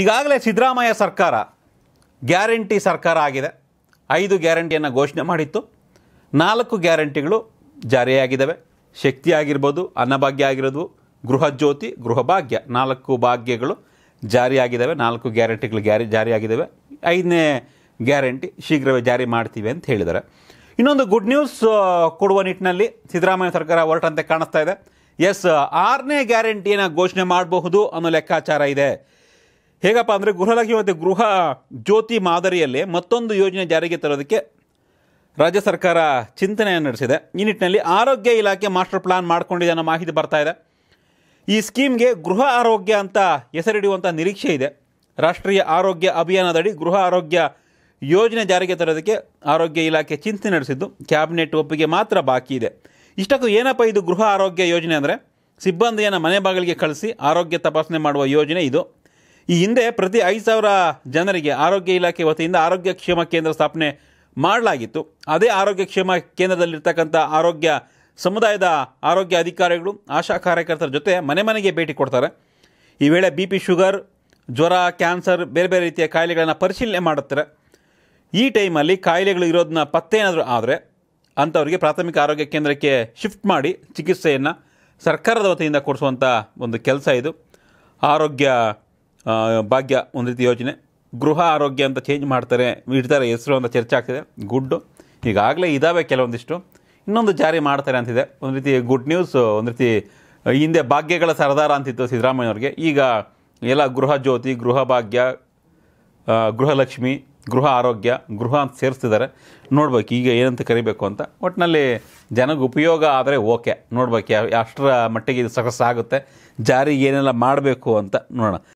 ಈಗಾಗಲೇ ಸಿದ್ದರಾಮಯ್ಯ ಸರ್ಕಾರ ಗ್ಯಾರಂಟಿ ಸರ್ಕಾರ ಆಗಿದೆ ಐದು ಗ್ಯಾರಂಟಿಯನ್ನು ಘೋಷಣೆ ಮಾಡಿತ್ತು ನಾಲ್ಕು ಗ್ಯಾರಂಟಿಗಳು ಜಾರಿಯಾಗಿದ್ದಾವೆ ಶಕ್ತಿ ಆಗಿರ್ಬೋದು ಅನ್ನಭಾಗ್ಯ ಆಗಿರೋದು ಗೃಹ ಜ್ಯೋತಿ ನಾಲ್ಕು ಭಾಗ್ಯಗಳು ಜಾರಿಯಾಗಿದ್ದಾವೆ ನಾಲ್ಕು ಗ್ಯಾರಂಟಿಗಳು ಗ್ಯಾರಿ ಜಾರಿಯಾಗಿದ್ದಾವೆ ಐದನೇ ಗ್ಯಾರಂಟಿ ಶೀಘ್ರವೇ ಜಾರಿ ಮಾಡ್ತೀವಿ ಅಂತ ಹೇಳಿದ್ದಾರೆ ಇನ್ನೊಂದು ಗುಡ್ ನ್ಯೂಸ್ ಕೊಡುವ ನಿಟ್ಟಿನಲ್ಲಿ ಸಿದ್ದರಾಮಯ್ಯ ಸರ್ಕಾರ ಹೊರಟಂತೆ ಕಾಣಿಸ್ತಾ ಇದೆ ಎಸ್ ಆರನೇ ಗ್ಯಾರಂಟಿಯನ್ನು ಘೋಷಣೆ ಮಾಡಬಹುದು ಅನ್ನೋ ಲೆಕ್ಕಾಚಾರ ಇದೆ ಹೇಗಪ್ಪ ಅಂದರೆ ಗೃಹಲಕ್ಷ್ಮಿ ಮತ್ತು ಗೃಹ ಜ್ಯೋತಿ ಮಾದರಿಯಲ್ಲೇ ಮತ್ತೊಂದು ಯೋಜನೆ ಜಾರಿಗೆ ತರೋದಕ್ಕೆ ರಾಜ್ಯ ಸರ್ಕಾರ ಚಿಂತನೆಯನ್ನು ನಡೆಸಿದೆ ಈ ನಿಟ್ಟಿನಲ್ಲಿ ಆರೋಗ್ಯ ಇಲಾಖೆ ಮಾಸ್ಟರ್ ಪ್ಲಾನ್ ಮಾಡಿಕೊಂಡಿದೆ ಅನ್ನೋ ಮಾಹಿತಿ ಬರ್ತಾ ಇದೆ ಈ ಸ್ಕೀಮ್ಗೆ ಗೃಹ ಆರೋಗ್ಯ ಅಂತ ಹೆಸರಿಡುವಂಥ ನಿರೀಕ್ಷೆ ಇದೆ ರಾಷ್ಟ್ರೀಯ ಆರೋಗ್ಯ ಅಭಿಯಾನದಡಿ ಗೃಹ ಆರೋಗ್ಯ ಯೋಜನೆ ಜಾರಿಗೆ ತರೋದಕ್ಕೆ ಆರೋಗ್ಯ ಇಲಾಖೆ ಚಿಂತನೆ ನಡೆಸಿದ್ದು ಕ್ಯಾಬಿನೆಟ್ ಒಪ್ಪಿಗೆ ಮಾತ್ರ ಬಾಕಿ ಇದೆ ಇಷ್ಟಕ್ಕೂ ಏನಪ್ಪ ಇದು ಗೃಹ ಆರೋಗ್ಯ ಯೋಜನೆ ಅಂದರೆ ಸಿಬ್ಬಂದಿಯನ್ನು ಮನೆ ಬಾಗಿಲಿಗೆ ಕಳಿಸಿ ಆರೋಗ್ಯ ತಪಾಸಣೆ ಮಾಡುವ ಯೋಜನೆ ಇದು ಈ ಹಿಂದೆ ಪ್ರತಿ ಐದು ಸಾವಿರ ಜನರಿಗೆ ಆರೋಗ್ಯ ಇಲಾಖೆ ವತಿಯಿಂದ ಆರೋಗ್ಯ ಕ್ಷೇಮ ಕೇಂದ್ರ ಸ್ಥಾಪನೆ ಮಾಡಲಾಗಿತ್ತು ಅದೇ ಆರೋಗ್ಯ ಕ್ಷೇಮ ಕೇಂದ್ರದಲ್ಲಿರ್ತಕ್ಕಂಥ ಆರೋಗ್ಯ ಸಮುದಾಯದ ಆರೋಗ್ಯ ಅಧಿಕಾರಿಗಳು ಆಶಾ ಕಾರ್ಯಕರ್ತರ ಜೊತೆ ಮನೆ ಮನೆಗೆ ಭೇಟಿ ಕೊಡ್ತಾರೆ ಈ ವೇಳೆ ಬಿ ಪಿ ಶುಗರ್ ಜ್ವರ ಕ್ಯಾನ್ಸರ್ ಬೇರೆ ಬೇರೆ ರೀತಿಯ ಕಾಯಿಲೆಗಳನ್ನು ಪರಿಶೀಲನೆ ಮಾಡುತ್ತಾರೆ ಈ ಟೈಮಲ್ಲಿ ಕಾಯಿಲೆಗಳು ಇರೋದನ್ನ ಏನಾದರೂ ಆದರೆ ಅಂಥವರಿಗೆ ಪ್ರಾಥಮಿಕ ಆರೋಗ್ಯ ಕೇಂದ್ರಕ್ಕೆ ಶಿಫ್ಟ್ ಮಾಡಿ ಚಿಕಿತ್ಸೆಯನ್ನು ಸರ್ಕಾರದ ವತಿಯಿಂದ ಕೊಡಿಸುವಂಥ ಒಂದು ಕೆಲಸ ಇದು ಆರೋಗ್ಯ ಭಾಗ್ಯ ಒಂದು ರೀತಿ ಯೋಜನೆ ಗೃಹ ಆರೋಗ್ಯ ಅಂತ ಚೇಂಜ್ ಮಾಡ್ತಾರೆ ಇಡ್ತಾರೆ ಹೆಸರು ಅಂತ ಚರ್ಚೆ ಆಗ್ತಿದೆ ಗುಡ್ಡು ಈಗಾಗಲೇ ಇದ್ದಾವೆ ಕೆಲವೊಂದಿಷ್ಟು ಇನ್ನೊಂದು ಜಾರಿ ಮಾಡ್ತಾರೆ ಅಂತಿದೆ ಒಂದು ರೀತಿ ಗುಡ್ ನ್ಯೂಸ್ ಒಂದು ರೀತಿ ಹಿಂದೆ ಭಾಗ್ಯಗಳ ಸರದಾರ ಅಂತಿತ್ತು ಸಿದ್ದರಾಮಯ್ಯವ್ರಿಗೆ ಈಗ ಎಲ್ಲ ಗೃಹ ಜ್ಯೋತಿ ಗೃಹ ಭಾಗ್ಯ ಗೃಹಲಕ್ಷ್ಮಿ ಗೃಹ ಆರೋಗ್ಯ ಗೃಹ ಅಂತ ಸೇರಿಸ್ತಿದ್ದಾರೆ ನೋಡ್ಬೇಕು ಈಗ ಏನಂತ ಕರಿಬೇಕು ಅಂತ ಒಟ್ಟಿನಲ್ಲಿ ಜನಗೆ ಉಪಯೋಗ ಆದರೆ ಓಕೆ ನೋಡ್ಬೇಕು ಯಾವ ಅಷ್ಟರ ಮಟ್ಟಿಗೆ ಇದು ಸಕ್ಸಸ್ ಆಗುತ್ತೆ ಜಾರಿಗೆ ಏನೆಲ್ಲ ಮಾಡಬೇಕು ಅಂತ ನೋಡೋಣ